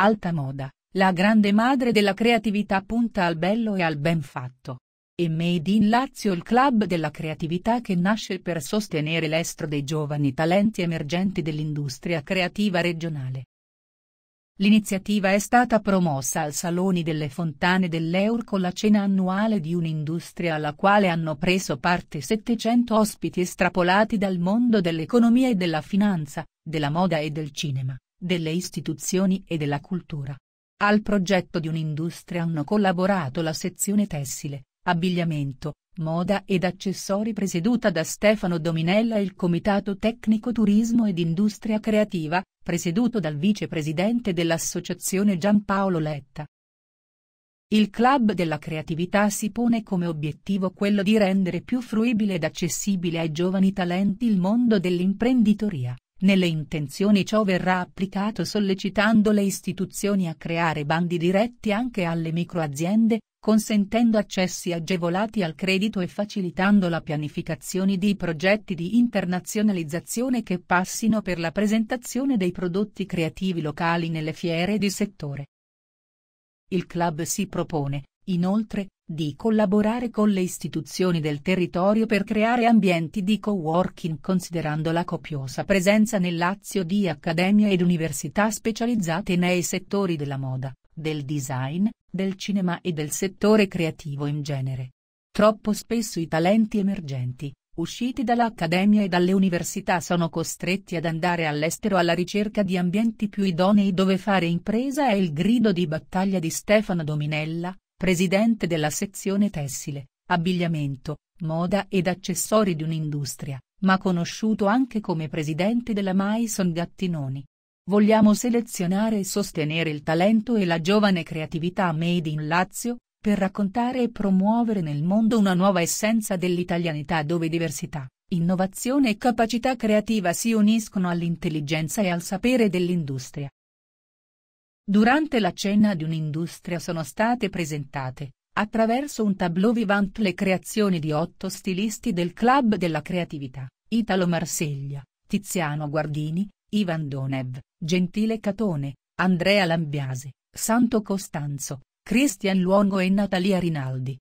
Alta moda, la grande madre della creatività punta al bello e al ben fatto. E Made in Lazio il club della creatività che nasce per sostenere l'estro dei giovani talenti emergenti dell'industria creativa regionale. L'iniziativa è stata promossa al Saloni delle Fontane dell'Eur con la cena annuale di un'industria alla quale hanno preso parte 700 ospiti estrapolati dal mondo dell'economia e della finanza, della moda e del cinema delle istituzioni e della cultura. Al progetto di un'industria hanno collaborato la sezione tessile, abbigliamento, moda ed accessori presieduta da Stefano Dominella e il Comitato Tecnico Turismo ed Industria Creativa, presieduto dal vicepresidente dell'associazione Giampaolo Letta. Il Club della Creatività si pone come obiettivo quello di rendere più fruibile ed accessibile ai giovani talenti il mondo dell'imprenditoria nelle intenzioni ciò verrà applicato sollecitando le istituzioni a creare bandi diretti anche alle microaziende, consentendo accessi agevolati al credito e facilitando la pianificazione di progetti di internazionalizzazione che passino per la presentazione dei prodotti creativi locali nelle fiere di settore. Il club si propone, inoltre, di collaborare con le istituzioni del territorio per creare ambienti di co-working considerando la copiosa presenza nel Lazio di accademie ed università specializzate nei settori della moda, del design, del cinema e del settore creativo in genere. Troppo spesso i talenti emergenti, usciti dall'accademia e dalle università sono costretti ad andare all'estero alla ricerca di ambienti più idonei dove fare impresa è il grido di battaglia di Stefano Dominella, presidente della sezione tessile, abbigliamento, moda ed accessori di un'industria, ma conosciuto anche come presidente della Maison Gattinoni. Vogliamo selezionare e sostenere il talento e la giovane creatività made in Lazio, per raccontare e promuovere nel mondo una nuova essenza dell'italianità dove diversità, innovazione e capacità creativa si uniscono all'intelligenza e al sapere dell'industria. Durante la cena di un'industria sono state presentate, attraverso un tableau vivant le creazioni di otto stilisti del Club della Creatività, Italo Marsiglia, Tiziano Guardini, Ivan Donev, Gentile Catone, Andrea Lambiase, Santo Costanzo, Cristian Luongo e Natalia Rinaldi.